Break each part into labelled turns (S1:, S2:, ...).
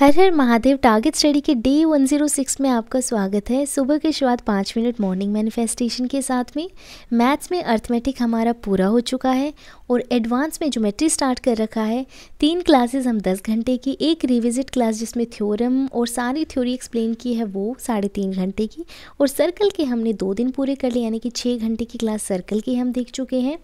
S1: हर हर Mahadev target study के day 106 में आपका स्वागत है सुबह के शुरुआत पाँच मिनट मॉर्निंग मैनिफेस्टेशन के साथ में मैथ्स में अर्थमेटिक हमारा पूरा हो चुका है और एडवांस में ज्योमेट्री स्टार्ट कर रखा है तीन क्लासेस हम दस घंटे की एक रिविजिट क्लास जिसमें थ्योरम और सारी थ्योरी एक्सप्लेन की है वो साढ़े तीन घंटे की और सर्कल के हमने दो दिन पूरे कर लिए यानी कि छः घंटे की क्लास सर्कल की हम देख चुके हैं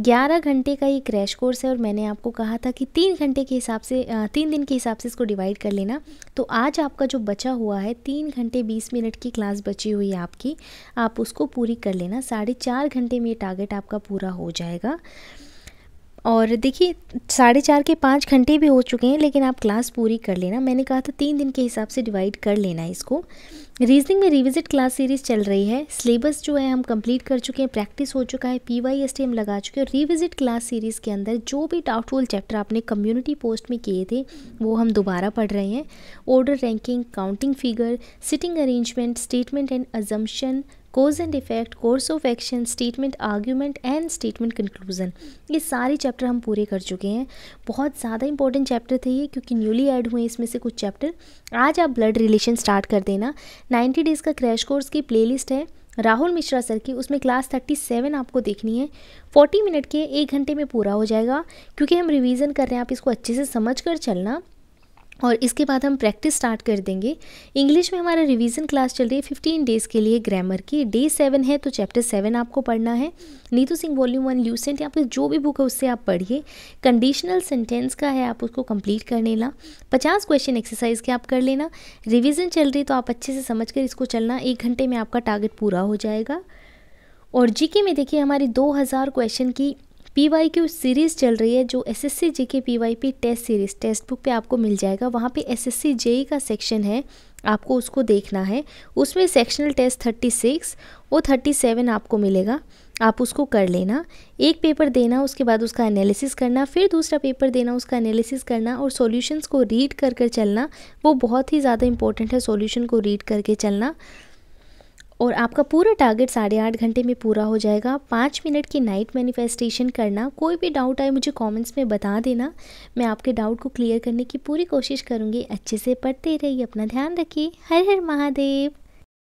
S1: ग्यारह घंटे का ये क्रैश कोर्स है और मैंने आपको कहा था कि तीन घंटे के हिसाब से तीन दिन के हिसाब से इसको डिवाइड कर लेना तो आज आपका जो बचा हुआ है तीन घंटे बीस मिनट की क्लास बची हुई है आपकी आप उसको पूरी कर लेना साढ़े चार घंटे में ये टारगेट आपका पूरा हो जाएगा और देखिए साढ़े चार के पाँच घंटे भी हो चुके हैं लेकिन आप क्लास पूरी कर लेना मैंने कहा था तीन दिन के हिसाब से डिवाइड कर लेना इसको रीजनिंग में रिविजिट क्लास सीरीज़ चल रही है सिलेबस जो है हम कंप्लीट कर चुके हैं प्रैक्टिस हो चुका है पी वाई एस टी हम लगा चुके हैं और रिविजिट क्लास सीरीज़ के अंदर जो भी डाउटफुल चैप्टर आपने कम्युनिटी पोस्ट में किए थे वो हम दोबारा पढ़ रहे हैं order ranking counting figure sitting arrangement statement and assumption cause and effect course of action statement argument and statement conclusion ये सारे चैप्टर हम पूरे कर चुके हैं बहुत ज़्यादा इंपॉर्टेंट चैप्टर थे ये क्योंकि न्यूली ऐड हुए इसमें से कुछ चैप्टर आज आप ब्लड रिलेशन स्टार्ट कर देना नाइन्टी डेज़ का क्रैश कोर्स की प्ले है राहुल मिश्रा सर की उसमें क्लास थर्टी सेवन आपको देखनी है फोर्टी मिनट के एक घंटे में पूरा हो जाएगा क्योंकि हम रिवीजन कर रहे हैं आप इसको अच्छे से समझ कर चलना और इसके बाद हम प्रैक्टिस स्टार्ट कर देंगे इंग्लिश में हमारा रिवीजन क्लास चल रही है फिफ्टीन डेज़ के लिए ग्रामर की डे सेवन है तो चैप्टर सेवन आपको पढ़ना है Neetu Singh volume one Lucent या फिर जो भी बुक है उससे आप पढ़िए कंडीशनल सेंटेंस का है आप उसको कंप्लीट कर लेना पचास क्वेश्चन एक्सरसाइज के आप कर लेना रिविज़न चल रही तो आप अच्छे से समझ कर इसको चलना एक घंटे में आपका टारगेट पूरा हो जाएगा और जीके में देखिए हमारी दो क्वेश्चन की पीवाईक्यू सीरीज़ चल रही है जो P Y P test series text book पर आपको मिल जाएगा वहाँ पे एसएससी जेई का सेक्शन है आपको उसको देखना है उसमें सेक्शनल टेस्ट थर्टी सिक्स वो थर्टी सेवन आपको मिलेगा आप उसको कर लेना एक पेपर देना उसके बाद उसका एनालिसिस करना फिर दूसरा पेपर देना उसका एनालिसिस करना और सॉल्यूशंस को रीड कर कर चलना वो बहुत ही ज़्यादा इंपॉर्टेंट है सॉल्यूशन को रीड करके चलना और आपका पूरा टारगेट साढ़े आठ घंटे में पूरा हो जाएगा पाँच मिनट की नाइट मैनिफेस्टेशन करना कोई भी डाउट आए मुझे कमेंट्स में बता देना मैं आपके डाउट को क्लियर करने की पूरी कोशिश करूँगी अच्छे से पढ़ते रहिए अपना ध्यान रखिए हर हर महादेव